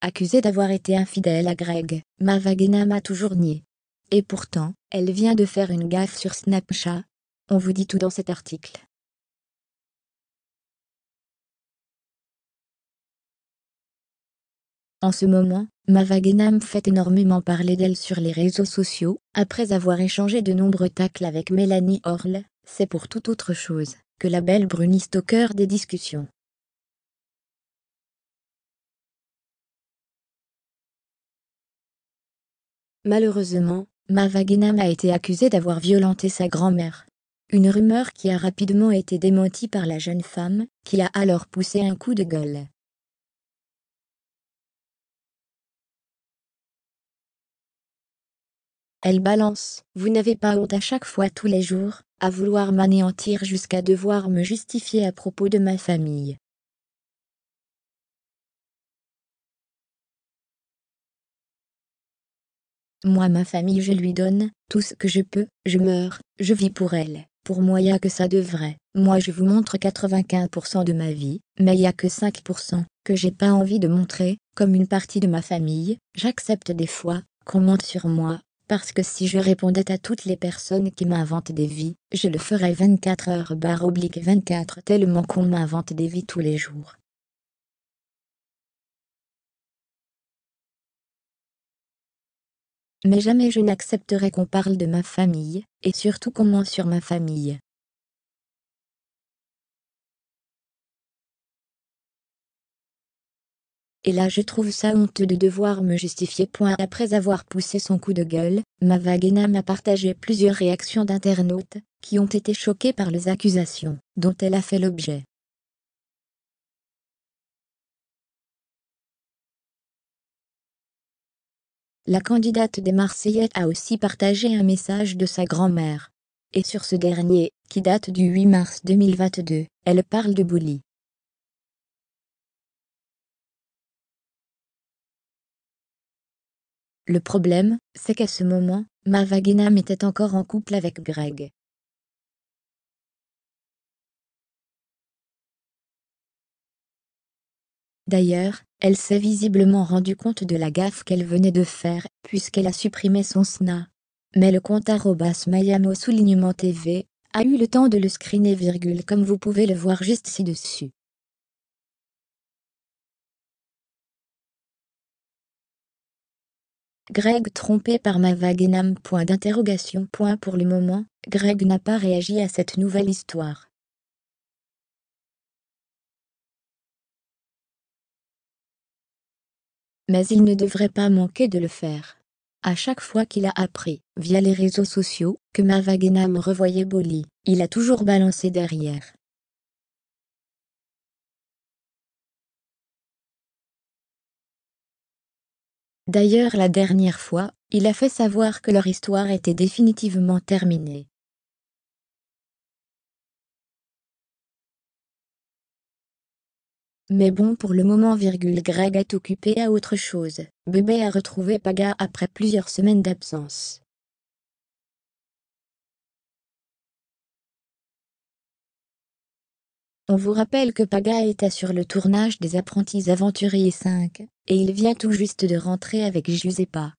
accusée d'avoir été infidèle à Greg. Mavagena a toujours nié. Et pourtant, elle vient de faire une gaffe sur Snapchat. On vous dit tout dans cet article. En ce moment, Mavagenam fait énormément parler d'elle sur les réseaux sociaux, après avoir échangé de nombreux tacles avec Mélanie Orle, c'est pour tout autre chose que la belle bruniste au cœur des discussions. Malheureusement, Mavaginam a été accusée d'avoir violenté sa grand-mère. Une rumeur qui a rapidement été démentie par la jeune femme, qui a alors poussé un coup de gueule. Elle balance. Vous n'avez pas honte à chaque fois tous les jours, à vouloir m'anéantir jusqu'à devoir me justifier à propos de ma famille. Moi ma famille je lui donne, tout ce que je peux, je meurs, je vis pour elle, pour moi y a que ça de vrai. Moi je vous montre 95% de ma vie, mais y a que 5% que j'ai pas envie de montrer, comme une partie de ma famille, j'accepte des fois, qu'on monte sur moi, parce que si je répondais à toutes les personnes qui m'inventent des vies, je le ferais 24 heures barre 24 tellement qu'on m'invente des vies tous les jours. mais jamais je n'accepterai qu'on parle de ma famille, et surtout qu'on ment sur ma famille. Et là je trouve ça honteux de devoir me justifier. Point. Après avoir poussé son coup de gueule, Mavagena m'a partagé plusieurs réactions d'internautes, qui ont été choquées par les accusations dont elle a fait l'objet. La candidate des Marseillais a aussi partagé un message de sa grand-mère. Et sur ce dernier, qui date du 8 mars 2022, elle parle de bully. Le problème, c'est qu'à ce moment, ma était encore en couple avec Greg. D'ailleurs, elle s'est visiblement rendue compte de la gaffe qu'elle venait de faire, puisqu'elle a supprimé son SNA. Mais le compte Mayamo soulignement TV a eu le temps de le screener virgule comme vous pouvez le voir juste ci-dessus. Greg trompé par ma vague âme point d'interrogation point pour le moment, Greg n'a pas réagi à cette nouvelle histoire. mais il ne devrait pas manquer de le faire. À chaque fois qu'il a appris, via les réseaux sociaux, que Mavagena me revoyait Bolly, il a toujours balancé derrière. D'ailleurs la dernière fois, il a fait savoir que leur histoire était définitivement terminée. Mais bon pour le moment virgule Greg est occupé à autre chose. Bébé a retrouvé Paga après plusieurs semaines d'absence. On vous rappelle que Paga était sur le tournage des Apprentis Aventuriers 5, et il vient tout juste de rentrer avec Giuseppa.